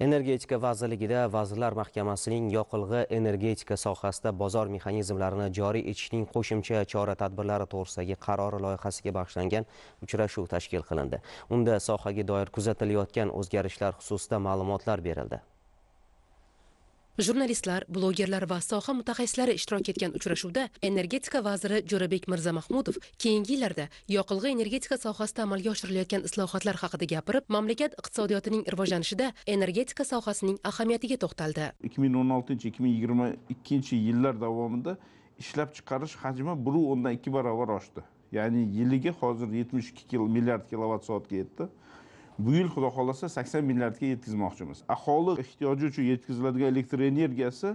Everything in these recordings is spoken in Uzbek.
energetika vazirligida vazirlar mahkamasining yoqilg'i energetika sohasida bozor mexanizmlarini joriy etishning qo'shimcha chora tadbirlari to'g'risidagi qarori loyihasiga bag'ishlangan uchrashuv tashkil qilindi unda sohaga doir kuzatilayotgan o'zgarishlar xususida ma'lumotlar berildi jurnalistlar blogerlar va soha mutaxassislari ishtirok etgan uchrashuvda energetika vaziri jo'rabek mirzaMahmudov keyingi yillarda yoqilg'i energetika sohasida amalga oshirilayotgan islohotlar haqida gapirib mamlakat iqtisodiyotining rivojlanishida energetika sohasining ahamiyatiga to'xtaldi 2016-2022 yillar davomida ishlab chiqarish hajmi bir o'ndan ikki barobar oshdi ya'ni yiliga hozir 72 milliard kilovatt soatga yetdi bu yil xudo xohlasa sakson milliardga yetkazmoqchimiz aholi ehtiyoji uchun yetkaziladigan elektr energiyasi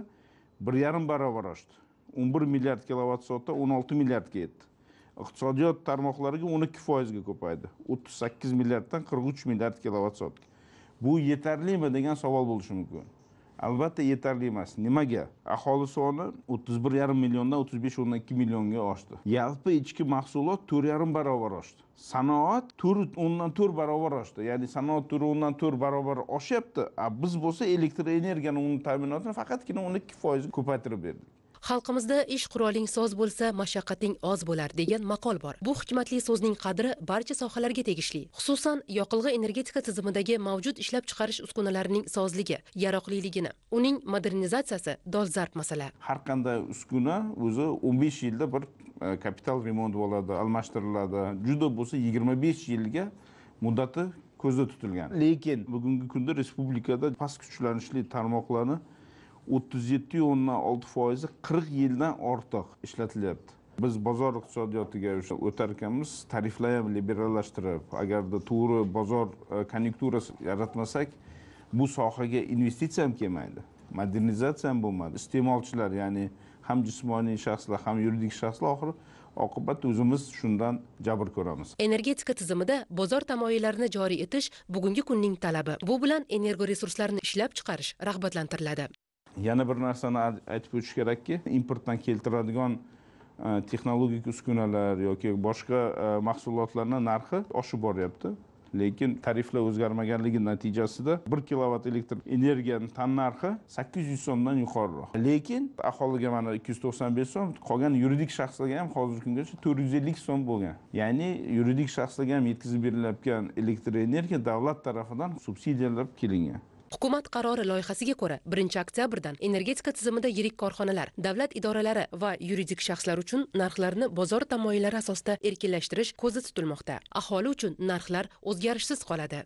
bir yarim barobar oshdi o'n bir milliard kilovatt soatda o'n olti milliardga yetdi iqtisodiyot tarmoqlariga o'n ikki foizga ko'paydi o'ttiz sakkiz milliarddan qirq uch milliard kilovatt soatga bu yetarlimi degan savol bo'lishi mumkin albatta yetarli emas nimaga aholi soni o'ttiz bir yarim milliondan o'ttiz besh o'n ikki millionga oshdi yalpi ichki mahsulot to'rt yarim barobar oshdi sanoat to'rt o'ndan to'rt barobar oshdi ya'ni sanoat turi o'ndan to'rt barobar oshyapti a biz bo'lsa elektr energiyani uni ta'minotini faqatgina o'n ikki foizga ko'paytirib berdik xalqimizda ish quroling soz bo'lsa mashaqqating oz bo'lar degan maqol bor bu hikmatli so'zning qadri barcha sohalarga tegishli xususan yoqilg'i energetika tizimidagi mavjud ishlab chiqarish uskunalarining sozligi yaroqliligini uning modernizatsiyasi dolzarb masala har qanday uskuna o'zi o'n besh yilda bir e, kapital remont bo'ladi almashtiriladi juda bo'lsa yigirma besh yilga muddati ko'zda tutilgan lekin bugungi kunda respublikada past kuchlanishli tarmoqlarni o'ttiz yetti o'ndan olti foizi qirq yildan ortiq ishlatilyapti biz bozor iqtisodiyotiga o'sha o'tar ekanmiz tariflar ham liberallashtirib agarda to'g'ri bozor e, konyekturasi yaratmasak bu sohaga investitsiya ham kelmaydi modernizatsiya ham bo'lmadi iste'molchilar ya'ni ham jismoniy shaxslar ham yuridik shaxslar oxiri oqibat o'zimiz shundan jabr ko'ramiz energetika tizimida bozor tamoyillarini joriy etish bugungi kunning talabi bu bilan energoresurslarni ishlab chiqarish rag'batlantiriladi yana bir narsani aytib o'tish kerakki importdan keltiradigan e, texnologik uskunalar yoki boshqa e, mahsulotlarni narxi oshib boryapti lekin tariflar o'zgarmaganligi natijasida bir kilovat elektr energiyani tannarxi sakkiz yuz so'mdan yuqoriroq lekin aholiga mana ikki yuz to'qson besh so'm qolgan yuridik shaxslarga ham hozirgi kungacha to'rt yuz ellik so'm bo'lgan ya'ni yuridik shaxslarga ham yetkazib berilayotgan elektr energiya davlat tarafidan subsidiyalab kelingan hukumat qarori loyihasiga ko'ra 1 oktyabrdan energetika tizimida yirik korxonalar davlat idoralari va yuridik shaxslar uchun narxlarni bozor tamoyillari asosida erkinlashtirish ko'zda tutilmoqda aholi uchun narxlar o'zgarishsiz qoladi